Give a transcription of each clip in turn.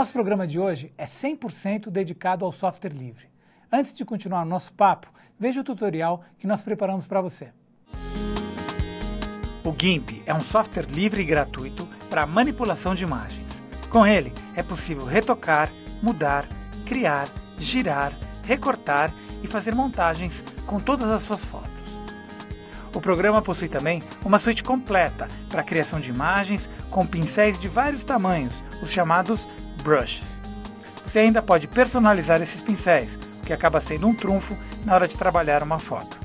Nosso programa de hoje é 100% dedicado ao software livre. Antes de continuar o nosso papo, veja o tutorial que nós preparamos para você. O GIMP é um software livre e gratuito para manipulação de imagens. Com ele, é possível retocar, mudar, criar, girar, recortar e fazer montagens com todas as suas fotos. O programa possui também uma suíte completa para a criação de imagens com pincéis de vários tamanhos, os chamados brushes. Você ainda pode personalizar esses pincéis, o que acaba sendo um trunfo na hora de trabalhar uma foto.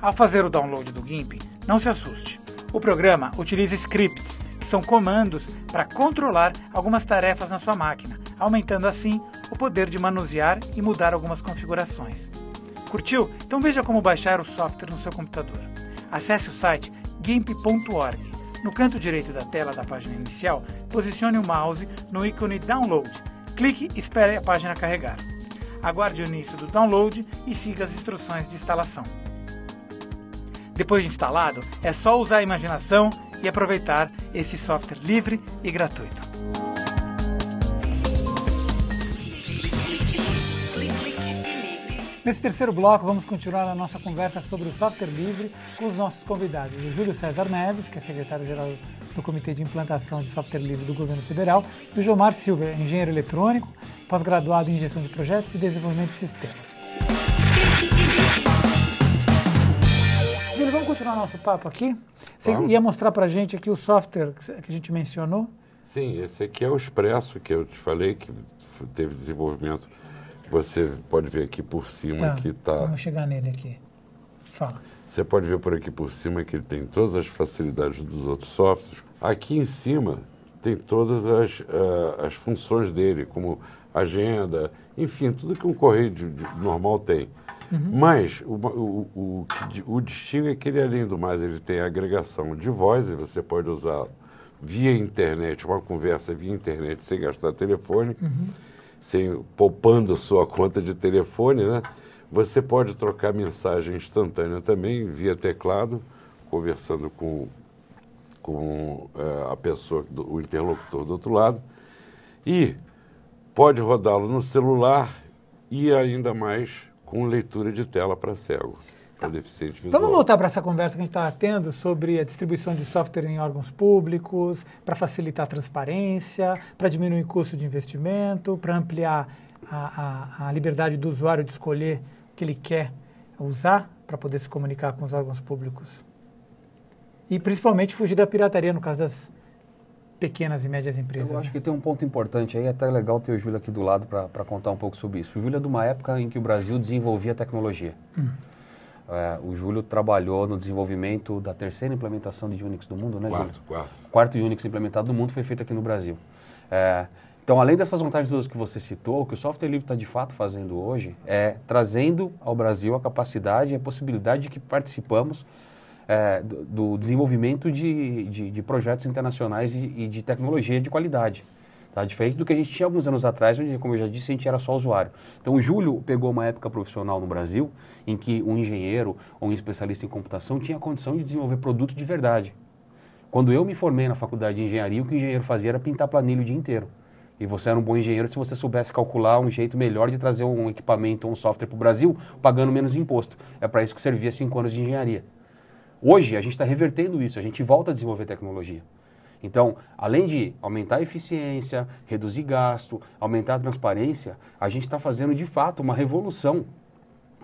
Ao fazer o download do GIMP, não se assuste. O programa utiliza scripts, que são comandos para controlar algumas tarefas na sua máquina, aumentando assim o poder de manusear e mudar algumas configurações. Curtiu? Então veja como baixar o software no seu computador. Acesse o site gimp.org. No canto direito da tela da página inicial, posicione o mouse no ícone Download. Clique e espere a página carregar. Aguarde o início do download e siga as instruções de instalação. Depois de instalado, é só usar a imaginação e aproveitar esse software livre e gratuito. Nesse terceiro bloco, vamos continuar a nossa conversa sobre o software livre com os nossos convidados. O Júlio César Neves, que é secretário-geral do Comitê de Implantação de Software Livre do Governo Federal, e o Jomar Silva, engenheiro eletrônico, pós-graduado em gestão de projetos e desenvolvimento de sistemas. Júlio, vamos continuar nosso papo aqui? Você vamos. ia mostrar para a gente aqui o software que a gente mencionou? Sim, esse aqui é o Expresso, que eu te falei, que teve desenvolvimento você pode ver aqui por cima tá, que está. Vamos chegar nele aqui. Fala. Você pode ver por aqui por cima que ele tem todas as facilidades dos outros softwares. Aqui em cima tem todas as, uh, as funções dele, como agenda, enfim, tudo que um correio de, de normal tem. Uhum. Mas o, o, o, o, o é que ele, além do mais, ele tem agregação de voz, e você pode usar via internet, uma conversa via internet sem gastar telefone. Uhum sem, poupando sua conta de telefone, né? Você pode trocar mensagem instantânea também via teclado, conversando com, com é, a pessoa, o interlocutor do outro lado, e pode rodá-lo no celular e ainda mais com leitura de tela para cego. Tá. deficiente visual. Vamos voltar para essa conversa que a gente estava tá tendo sobre a distribuição de software em órgãos públicos, para facilitar a transparência, para diminuir o custo de investimento, para ampliar a, a, a liberdade do usuário de escolher o que ele quer usar para poder se comunicar com os órgãos públicos. E principalmente fugir da pirataria no caso das pequenas e médias empresas. Eu acho né? que tem um ponto importante aí, é até legal ter o Júlio aqui do lado para contar um pouco sobre isso. O Júlio é de uma época em que o Brasil desenvolvia tecnologia. Hum. É, o Júlio trabalhou no desenvolvimento da terceira implementação de Unix do mundo, né, quarto, Júlio? Quarto. Quarto Unix implementado do mundo foi feito aqui no Brasil. É, então, além dessas vantagens todas que você citou, o que o software livre está de fato fazendo hoje é trazendo ao Brasil a capacidade e a possibilidade de que participamos é, do, do, desenvolvimento de, de, de, projetos internacionais e, e de tecnologia de qualidade. Tá? Diferente do que a gente tinha alguns anos atrás, onde, como eu já disse, a gente era só usuário. Então, o Júlio pegou uma época profissional no Brasil em que um engenheiro ou um especialista em computação tinha condição de desenvolver produto de verdade. Quando eu me formei na faculdade de engenharia, o que o engenheiro fazia era pintar planilha o dia inteiro. E você era um bom engenheiro se você soubesse calcular um jeito melhor de trazer um equipamento ou um software para o Brasil, pagando menos imposto. É para isso que servia cinco anos de engenharia. Hoje, a gente está revertendo isso, a gente volta a desenvolver tecnologia. Então, além de aumentar a eficiência, reduzir gasto, aumentar a transparência, a gente está fazendo de fato uma revolução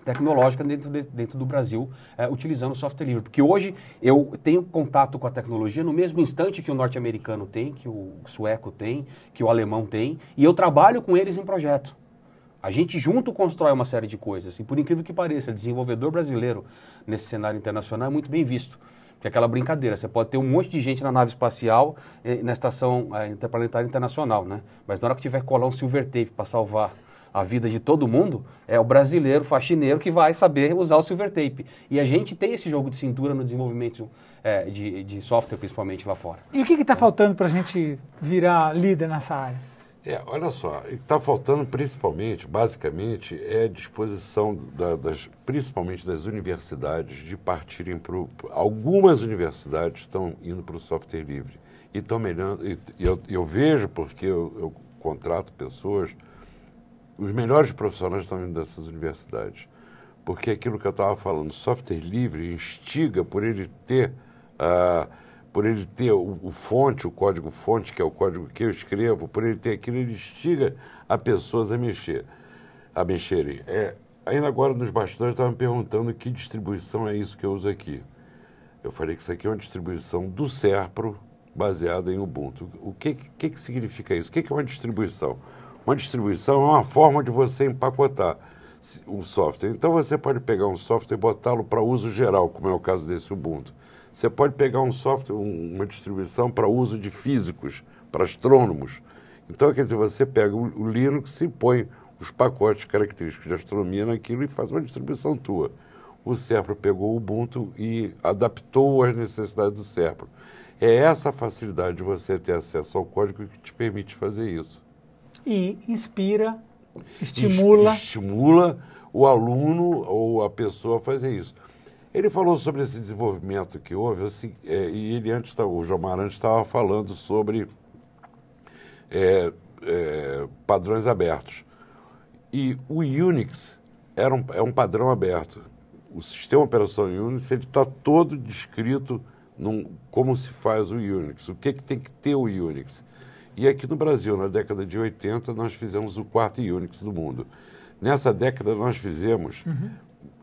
tecnológica dentro, de, dentro do Brasil, é, utilizando software livre. Porque hoje eu tenho contato com a tecnologia no mesmo instante que o norte-americano tem, que o sueco tem, que o alemão tem, e eu trabalho com eles em projeto. A gente junto constrói uma série de coisas. E por incrível que pareça, desenvolvedor brasileiro nesse cenário internacional é muito bem visto que é aquela brincadeira, você pode ter um monte de gente na nave espacial, eh, na estação eh, interplanetária internacional, né? Mas na hora que tiver colar um silver tape para salvar a vida de todo mundo, é o brasileiro faxineiro que vai saber usar o silver tape. E a gente tem esse jogo de cintura no desenvolvimento é, de, de, software, principalmente lá fora. E o que está faltando para a gente virar líder nessa área? É, olha só, está faltando principalmente, basicamente, é a disposição da, das, principalmente das universidades de partirem para algumas universidades estão indo para o software livre e estão melhorando. E, eu, eu, vejo porque eu, eu contrato pessoas, os melhores profissionais estão indo dessas universidades, porque aquilo que eu estava falando, software livre instiga por ele ter uh, por ele ter o, o, fonte, o código fonte, que é o código que eu escrevo, por ele ter aquilo, ele instiga a pessoas a mexer, a mexerem. É, ainda agora nos bastidores estavam perguntando que distribuição é isso que eu uso aqui. Eu falei que isso aqui é uma distribuição do Serpro baseada em Ubuntu. O que, que, que significa isso? O que, que é uma distribuição? Uma distribuição é uma forma de você empacotar um software. Então você pode pegar um software e botá-lo para uso geral, como é o caso desse Ubuntu. Você pode pegar um software, uma distribuição para uso de físicos, para astrônomos. Então, quer dizer, você pega o Linux e põe os pacotes característicos de astronomia naquilo e faz uma distribuição tua. O Serpro pegou o Ubuntu e adaptou às necessidades do Serpro. É essa facilidade de você ter acesso ao código que te permite fazer isso. E inspira, estimula. Estimula o aluno ou a pessoa a fazer isso. Ele falou sobre esse desenvolvimento que houve, assim, é, e ele antes, o Jomar antes estava falando sobre é, é, padrões abertos. E o Unix era um, é um padrão aberto. O sistema operacional Unix está todo descrito num, como se faz o Unix, o que, que tem que ter o Unix. E aqui no Brasil, na década de 80, nós fizemos o quarto Unix do mundo. Nessa década, nós fizemos uhum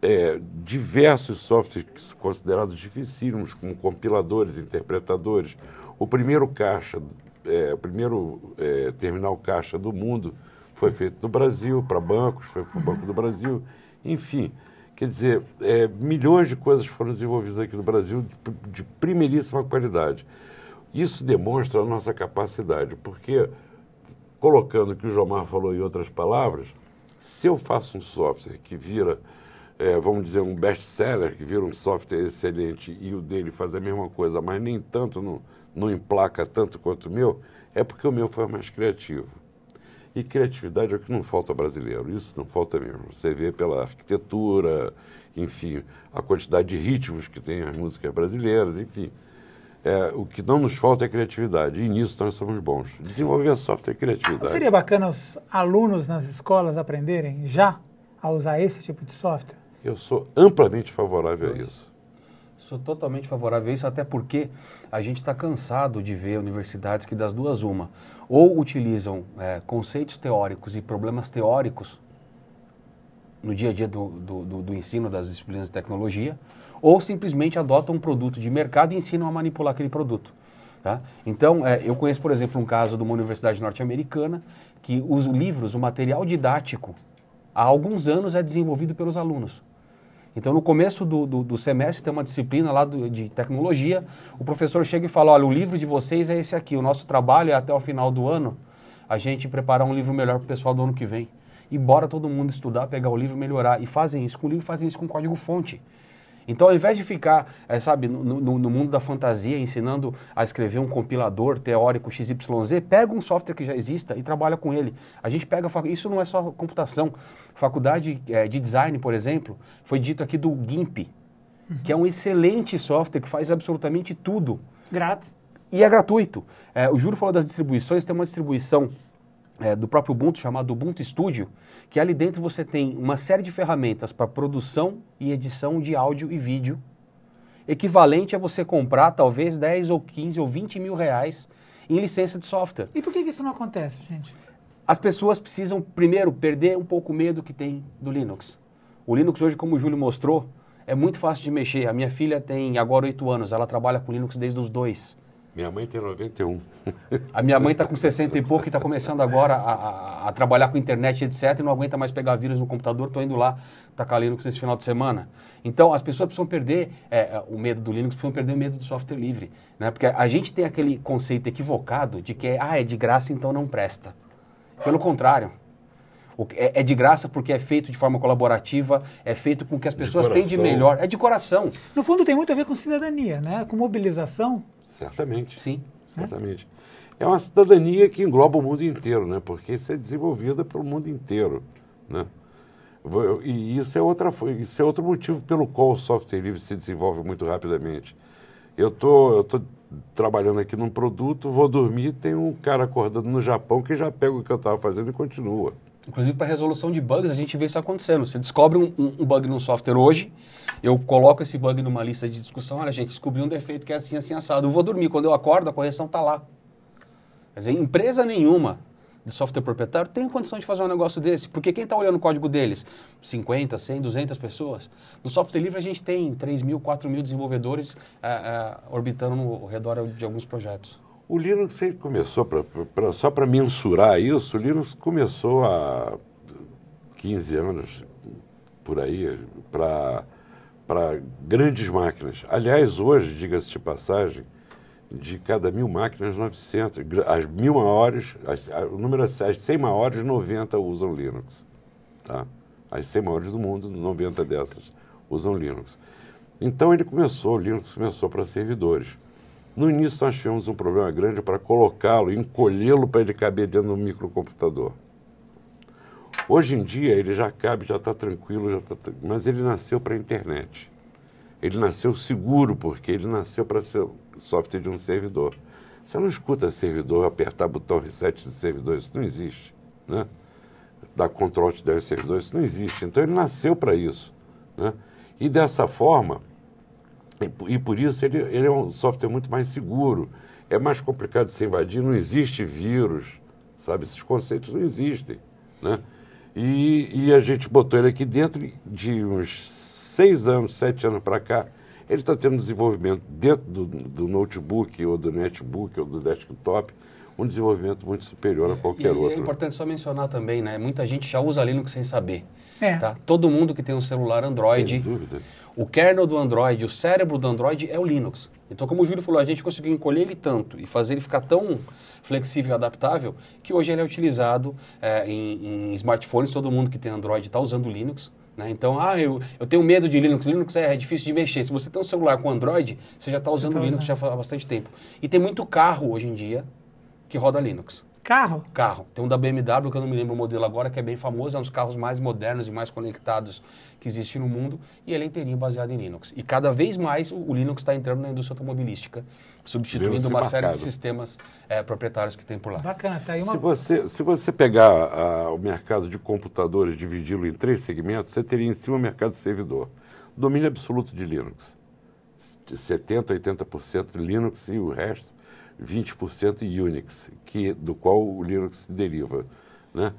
é, diversos softwares considerados dificílimos, como compiladores, interpretadores. O primeiro caixa, é, o primeiro é, terminal caixa do mundo foi feito no Brasil, para bancos, foi para o Banco do Brasil, enfim. Quer dizer, é, milhões de coisas foram desenvolvidas aqui no Brasil de, de primeiríssima qualidade. Isso demonstra a nossa capacidade, porque, colocando o que o Jomar falou em outras palavras, se eu faço um software que vira é, vamos dizer, um best-seller, que vira um software excelente e o dele faz a mesma coisa, mas nem tanto, não, não emplaca tanto quanto o meu, é porque o meu foi mais criativo. E criatividade é o que não falta brasileiro, isso não falta mesmo. Você vê pela arquitetura, enfim, a quantidade de ritmos que tem as músicas brasileiras, enfim. É, o que não nos falta é criatividade, e nisso nós somos bons. Desenvolver software é criatividade. seria bacana os alunos nas escolas aprenderem já a usar esse tipo de software? Eu sou amplamente favorável pois. a isso. Sou totalmente favorável a isso, até porque a gente está cansado de ver universidades que, das duas, uma, ou utilizam é, conceitos teóricos e problemas teóricos no dia a dia do, do, do, do ensino das disciplinas de tecnologia, ou simplesmente adotam um produto de mercado e ensinam a manipular aquele produto. Tá? Então, é, eu conheço, por exemplo, um caso de uma universidade norte-americana que os livros, o material didático, há alguns anos é desenvolvido pelos alunos. Então, no começo do, do, do semestre, tem uma disciplina lá do, de tecnologia. O professor chega e fala: olha, o livro de vocês é esse aqui. O nosso trabalho é até o final do ano a gente preparar um livro melhor para o pessoal do ano que vem. E bora todo mundo estudar, pegar o livro, melhorar. E fazem isso com o livro, fazem isso com código-fonte. Então, ao invés de ficar, é, sabe, no, no, no, mundo da fantasia, ensinando a escrever um compilador teórico XYZ, pega um software que já exista e trabalha com ele. A gente pega, isso não é só computação. Faculdade é, de design, por exemplo, foi dito aqui do GIMP, uhum. que é um excelente software que faz absolutamente tudo. Grátis. E é gratuito. É, o Júlio falou das distribuições, tem uma distribuição é, do próprio Ubuntu, chamado Ubuntu Studio, que ali dentro você tem uma série de ferramentas para produção e edição de áudio e vídeo, equivalente a você comprar talvez 10 ou 15 ou 20 mil reais em licença de software. E por que, isso não acontece, gente? As pessoas precisam, primeiro, perder um pouco o medo que tem do Linux. O Linux hoje, como o Júlio mostrou, é muito fácil de mexer. A minha filha tem agora 8 anos, ela trabalha com Linux desde os dois minha mãe tem 91. A minha mãe está com 60 e pouco e está começando agora a, a, a, trabalhar com internet, etc. E não aguenta mais pegar vírus no computador. Estou indo lá tacar com esse final de semana. Então, as pessoas precisam perder é, é, o medo do Linux, precisam perder o medo do software livre. Né? Porque a gente tem aquele conceito equivocado de que ah, é de graça, então não presta. Pelo contrário. É, é, de graça porque é feito de forma colaborativa, é feito com o que as pessoas têm de melhor, é de coração. No fundo, tem muito a ver com cidadania, né? com mobilização. Certamente. Sim. Certamente. É? é uma cidadania que engloba o mundo inteiro, né? Porque isso é desenvolvida pelo mundo inteiro, né? E isso é, outra, isso é outro motivo pelo qual o software livre se desenvolve muito rapidamente. Eu tô, eu tô trabalhando aqui num produto, vou dormir, tem um cara acordando no Japão que já pega o que eu estava fazendo e continua. Inclusive para resolução de bugs, a gente vê isso acontecendo. Você descobre um, um, bug no software hoje, eu coloco esse bug numa lista de discussão, olha gente, descobri um defeito que é assim, assim, assado. Eu vou dormir, quando eu acordo a correção está lá. Quer dizer, empresa nenhuma de software proprietário tem condição de fazer um negócio desse, porque quem está olhando o código deles? 50, 100, 200 pessoas. No software livre a gente tem 3 mil, 4 mil desenvolvedores eh, eh, orbitando ao redor de alguns projetos. O Linux sempre começou, pra, pra só para mensurar isso, o Linux começou há 15 anos, por aí, para grandes máquinas. Aliás, hoje, diga-se de passagem, de cada mil máquinas, 900. As mil maiores, as, o número, as é 100 maiores, 90 usam Linux. Tá? As 100 maiores do mundo, 90 dessas usam Linux. Então ele começou, o Linux começou para servidores. No início, nós tivemos um problema grande para colocá-lo, encolhê-lo para ele caber dentro do microcomputador. Hoje em dia, ele já cabe, já está tranquilo, já tá, mas ele nasceu para a internet. Ele nasceu seguro, porque ele nasceu para ser software de um servidor. Você não escuta servidor apertar botão reset de servidor, isso não existe. Né? Dar control de servidor, isso não existe. Então, ele nasceu para isso. Né? E dessa forma, e, e por isso ele, ele é um software muito mais seguro. É mais complicado de ser invadido, não existe vírus, sabe? Esses conceitos não existem, né? E, e a gente botou ele aqui dentro de uns seis anos, sete anos para cá, ele está tendo desenvolvimento dentro do, do notebook ou do netbook ou do desktop, um desenvolvimento muito superior a é, qualquer e é outro. É importante só mencionar também, né? Muita gente já usa Linux sem saber. É. Tá? Todo mundo que tem um celular Android. Sem dúvida. O kernel do Android, o cérebro do Android é o Linux. Então, como o Júlio falou, a gente conseguiu encolher ele tanto e fazer ele ficar tão flexível e adaptável que hoje ele é utilizado é, em, em smartphones. Todo mundo que tem Android está usando Linux. Né? Então, ah, eu, eu tenho medo de Linux. Linux é, é difícil de mexer. Se você tem um celular com Android, você já está usando tá Linux usando. já há bastante tempo. E tem muito carro hoje em dia que roda Linux. Carro? Carro. Tem um da BMW, que eu não me lembro o modelo agora, que é bem famoso, é um dos carros mais modernos e mais conectados que existe no mundo, e ele é inteirinho baseado em Linux. E cada vez mais o Linux está entrando na indústria automobilística, substituindo uma marcado. É série de sistemas é, proprietários que tem por lá. Bacana, tá aí uma... Se você, se você pegar a, o mercado de computadores, dividi-lo em três segmentos, você teria em cima o mercado de servidor. Domínio absoluto de Linux. De 70%, 80% de Linux e o resto 20% Unix, que, do qual o Linux se deriva. Né?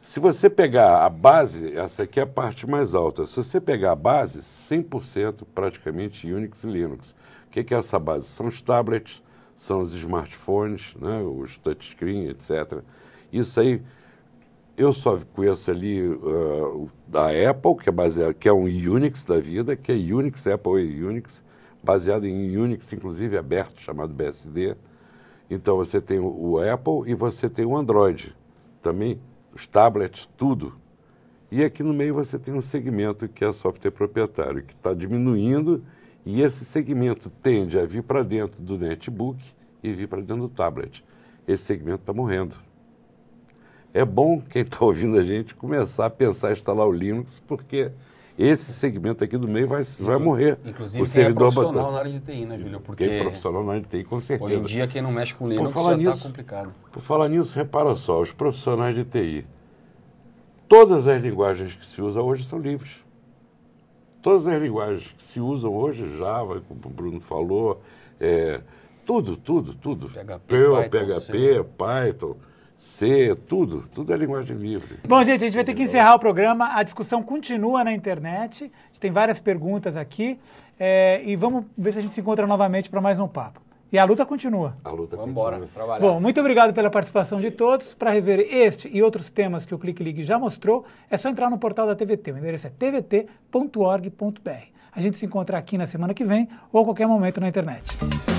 Se você pegar a base, essa aqui é a parte mais alta, se você pegar a base, 100% praticamente Unix e Linux. O que, é que é essa base? São os tablets, são os smartphones, né? os touchscreen, etc. Isso aí, eu só conheço ali uh, da Apple, que é, baseado, que é um Unix da vida, que é Unix, Apple e Unix, baseado em Unix, inclusive aberto, chamado BSD. Então você tem o Apple e você tem o Android também, os tablets, tudo. E aqui no meio você tem um segmento que é software proprietário, que está diminuindo e esse segmento tende a vir para dentro do netbook e vir para dentro do tablet. Esse segmento está morrendo. É bom quem está ouvindo a gente começar a pensar em instalar o Linux, porque esse segmento aqui do meio vai, vai morrer. Inclusive, o é servidor é profissional na área de TI, né, Júlio? Porque quem é profissional na área de TI, com certeza. Hoje em dia, quem não mexe com Linux já está complicado. Por falar nisso, repara só, os profissionais de TI, todas as linguagens que se usam hoje são livres. Todas as linguagens que se usam hoje, Java, como o Bruno falou, é, tudo, tudo, tudo. PHP, Python, PHP, Python Ser tudo, tudo é linguagem livre. Bom, gente, a gente vai ter que encerrar o programa. A discussão continua na internet. A gente tem várias perguntas aqui. É, e vamos ver se a gente se encontra novamente para mais um papo. E a luta continua. A luta Vamos continua. Embora, trabalhar. Bom, muito obrigado pela participação de todos. Para rever este e outros temas que o Clique Ligue já mostrou, é só entrar no portal da TVT. O endereço é tvt.org.br. A gente se encontra aqui na semana que vem ou a qualquer momento na internet.